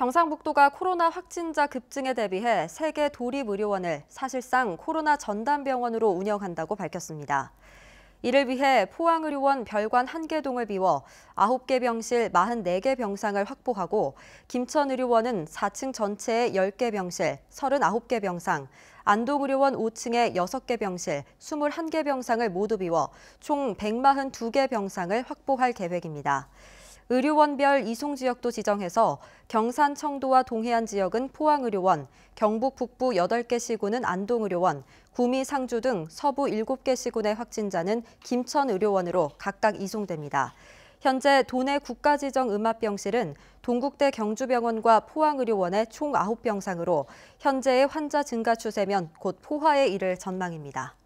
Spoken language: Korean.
경상북도가 코로나 확진자 급증에 대비해 세계 도립의료원을 사실상 코로나 전담병원으로 운영한다고 밝혔습니다. 이를 위해 포항의료원 별관 1개동을 비워 9개 병실 44개 병상을 확보하고 김천의료원은 4층 전체에 10개 병실, 39개 병상, 안동의료원 5층에 6개 병실, 21개 병상을 모두 비워 총 142개 병상을 확보할 계획입니다. 의료원별 이송 지역도 지정해서 경산 청도와 동해안 지역은 포항의료원, 경북 북부 8개 시군은 안동의료원, 구미 상주 등 서부 7개 시군의 확진자는 김천의료원으로 각각 이송됩니다. 현재 도내 국가지정 음압병실은 동국대 경주병원과 포항의료원의 총 9병상으로 현재의 환자 증가 추세면 곧 포화에 이를 전망입니다.